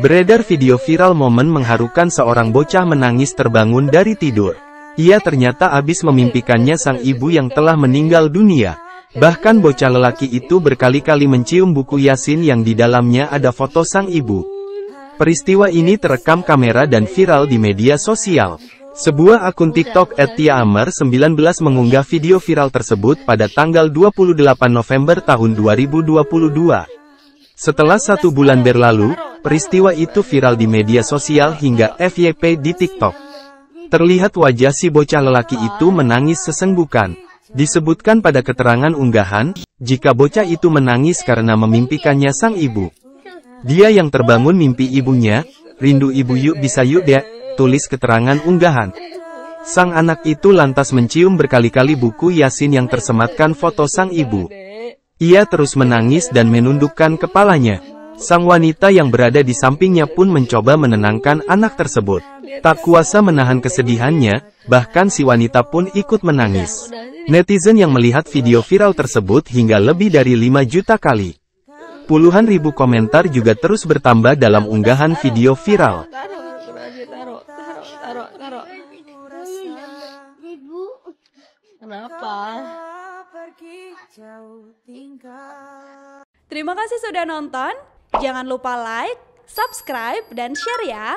Beredar video viral momen mengharukan seorang bocah menangis terbangun dari tidur. Ia ternyata habis memimpikannya sang ibu yang telah meninggal dunia. Bahkan bocah lelaki itu berkali-kali mencium buku Yasin yang di dalamnya ada foto sang ibu. Peristiwa ini terekam kamera dan viral di media sosial. Sebuah akun TikTok @tiaamar19 mengunggah video viral tersebut pada tanggal 28 November tahun 2022. Setelah satu bulan berlalu, peristiwa itu viral di media sosial hingga FYP di TikTok. Terlihat wajah si bocah lelaki itu menangis sesenggukan. Disebutkan pada keterangan unggahan, jika bocah itu menangis karena memimpikannya sang ibu. Dia yang terbangun mimpi ibunya, rindu ibu yuk bisa yuk deh. Tulis keterangan unggahan. Sang anak itu lantas mencium berkali-kali buku Yasin yang tersematkan foto sang ibu. Ia terus menangis dan menundukkan kepalanya. Sang wanita yang berada di sampingnya pun mencoba menenangkan anak tersebut. Tak kuasa menahan kesedihannya, bahkan si wanita pun ikut menangis. Netizen yang melihat video viral tersebut hingga lebih dari 5 juta kali. Puluhan ribu komentar juga terus bertambah dalam unggahan video viral. Taruh, taruh. Ibu. Kenapa? Terima kasih sudah nonton. Jangan lupa like, subscribe, dan share ya.